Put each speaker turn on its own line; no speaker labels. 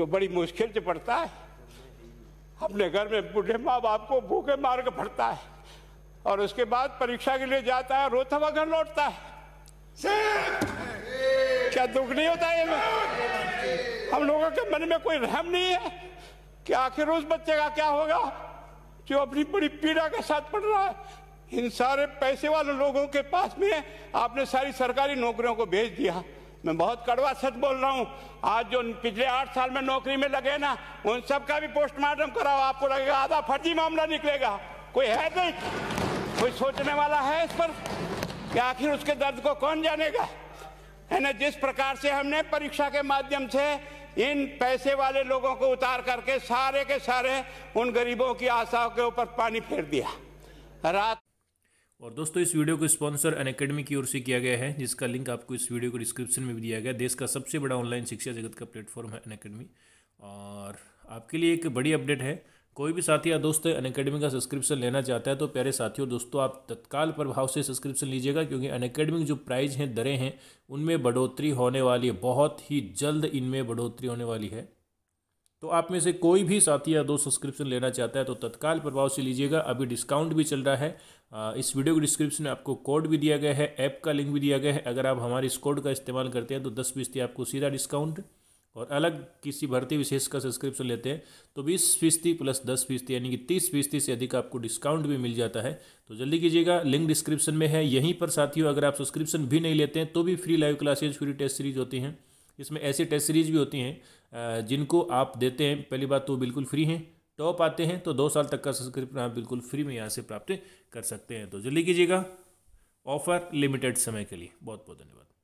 जो बड़ी मुश्किल से पड़ता है अपने घर में बूढ़े माँ बाप को भूखे मार के पड़ता है और उसके बाद परीक्षा के लिए जाता है रोता हुआ घर लौटता है क्या दुख नहीं होता ये हम लोगों के मन में कोई रहम नहीं है कि आखिर उस बच्चे का क्या होगा जो अपनी बड़ी पीड़ा के साथ पढ़ रहा है इन सारे पैसे वाले लोगों के पास में आपने सारी सरकारी नौकरियों को भेज दिया मैं बहुत कड़वा सच बोल रहा हूँ आज जो पिछले आठ साल में नौकरी में लगे ना उन सब का भी पोस्टमार्टम कराओ आपको लगेगा आधा फर्जी मामला निकलेगा कोई है नहीं कोई सोचने वाला है इस पर कि आखिर उसके दर्द को कौन जानेगा है ना जिस प्रकार से हमने परीक्षा के माध्यम से इन पैसे वाले लोगों को उतार करके सारे के सारे उन गरीबों की आशाओं के ऊपर पानी फेर दिया रात
और दोस्तों इस वीडियो को स्पॉन्सर अन अकेडमी की ओर से किया गया है जिसका लिंक आपको इस वीडियो को डिस्क्रिप्शन में भी दिया गया देश का सबसे बड़ा ऑनलाइन शिक्षा जगत का प्लेटफॉर्म है अन अकेडमी और आपके लिए एक बड़ी अपडेट है कोई भी साथी या दोस्त अन अकेडमी का सब्सक्रिप्शन लेना चाहता है तो प्यारे साथियों दोस्तों आप तत्काल प्रभाव से सब्सक्रिप्शन लीजिएगा क्योंकि अन अकेडमी जो प्राइज़ हैं दरें हैं उनमें बढ़ोतरी होने वाली है बहुत ही जल्द इनमें बढ़ोतरी होने वाली है तो आप में से कोई भी साथी या दोस्त सब्सक्रिप्शन लेना चाहता है तो तत्काल प्रभाव से लीजिएगा अभी डिस्काउंट भी चल रहा है इस वीडियो के डिस्क्रिप्शन में आपको कोड भी दिया गया है ऐप का लिंक भी दिया गया है अगर आप हमारे इस कोड का इस्तेमाल करते हैं तो दस फीसदी आपको सीधा डिस्काउंट और अलग किसी भर्ती विशेष का सब्सक्रिप्शन लेते हैं तो बीस फीसदी प्लस दस फीसदी यानी कि तीस फीसदी से अधिक आपको डिस्काउंट भी मिल जाता है तो जल्दी कीजिएगा लिंक डिस्क्रिप्शन में है यहीं पर साथियों अगर आप सब्सक्रिप्शन भी नहीं लेते हैं तो भी free live classes free test series होती हैं इसमें ऐसी टेस्ट सीरीज़ भी होती हैं जिनको आप देते हैं पहली बात तो बिल्कुल फ्री हैं टॉप आते हैं तो दो साल तक का सब्सक्रिप्शन आप बिल्कुल फ्री में यहाँ से प्राप्त कर सकते हैं तो जल्दी कीजिएगा ऑफ़र लिमिटेड समय के लिए बहुत बहुत धन्यवाद